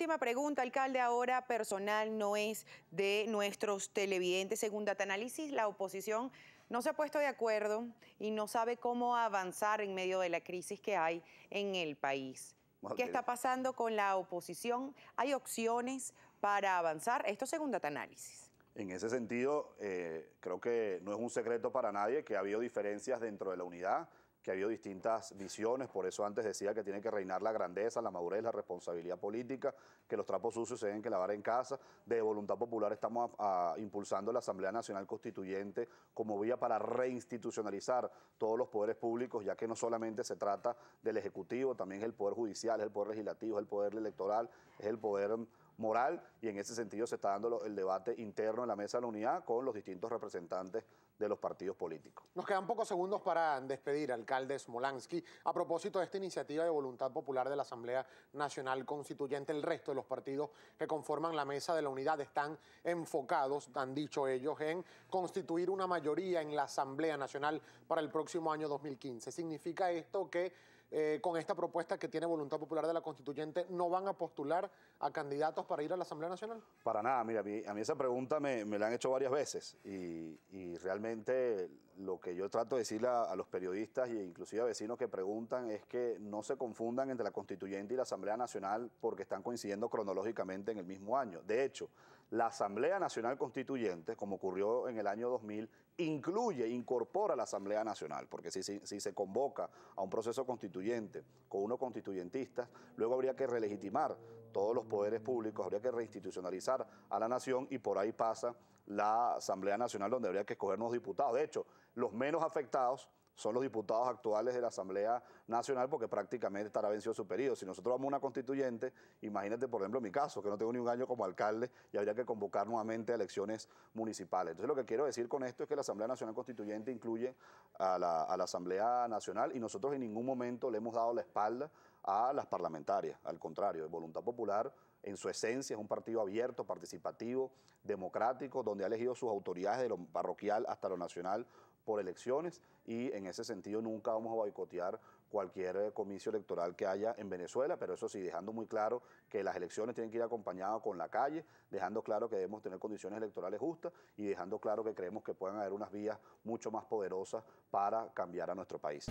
última pregunta, alcalde, ahora personal no es de nuestros televidentes. Según Data Análisis, la oposición no se ha puesto de acuerdo y no sabe cómo avanzar en medio de la crisis que hay en el país. ¿Qué está pasando con la oposición? ¿Hay opciones para avanzar? Esto según Data Análisis. En ese sentido, eh, creo que no es un secreto para nadie que ha habido diferencias dentro de la unidad que ha habido distintas visiones, por eso antes decía que tiene que reinar la grandeza, la madurez, la responsabilidad política, que los trapos sucios se deben que lavar en casa. De Voluntad Popular estamos impulsando la Asamblea Nacional Constituyente como vía para reinstitucionalizar todos los poderes públicos, ya que no solamente se trata del Ejecutivo, también es el Poder Judicial, es el Poder Legislativo, es el Poder Electoral, es el Poder moral y en ese sentido se está dando el debate interno en la mesa de la unidad con los distintos representantes de los partidos políticos. Nos quedan pocos segundos para despedir, alcalde Smolansky. A propósito de esta iniciativa de voluntad popular de la Asamblea Nacional Constituyente, el resto de los partidos que conforman la mesa de la unidad están enfocados, han dicho ellos, en constituir una mayoría en la Asamblea Nacional para el próximo año 2015. ¿Significa esto que eh, con esta propuesta que tiene Voluntad Popular de la Constituyente, ¿no van a postular a candidatos para ir a la Asamblea Nacional? Para nada, mira, a mí, a mí esa pregunta me, la han hecho varias veces y realmente lo que yo trato de decirle a, los periodistas e inclusive a vecinos que preguntan es que no se confundan entre la constituyente y la Asamblea Nacional porque están coincidiendo cronológicamente en el mismo año. De hecho, la Asamblea Nacional Constituyente, como ocurrió en el año 2000, incluye, incorpora a la Asamblea Nacional, porque si, se convoca a un proceso constituyente con unos constituyentistas, luego habría que relegitimar todos los poderes públicos, habría que reinstitucionalizar a la nación y por ahí pasa la Asamblea Nacional donde habría que escoger diputados. De hecho, los menos afectados son los diputados actuales de la Asamblea Nacional porque prácticamente estará vencido su periodo. Si nosotros vamos a una constituyente, imagínate, por ejemplo, mi caso, que no tengo ni un año como alcalde y habría que convocar nuevamente a elecciones municipales. Entonces, lo que quiero decir con esto es que la Asamblea Nacional Constituyente incluye a la, Asamblea Nacional y nosotros en ningún momento le hemos dado la espalda a las parlamentarias. Al contrario, de Voluntad Popular en su esencia es un partido abierto, participativo, democrático, donde ha elegido sus autoridades de lo parroquial hasta lo nacional por elecciones y en ese sentido nunca vamos a boicotear cualquier eh, comicio electoral que haya en Venezuela, pero eso sí, dejando muy claro que las elecciones tienen que ir acompañadas con la calle, dejando claro que debemos tener condiciones electorales justas y dejando claro que creemos que pueden haber unas vías mucho más poderosas para cambiar a nuestro país.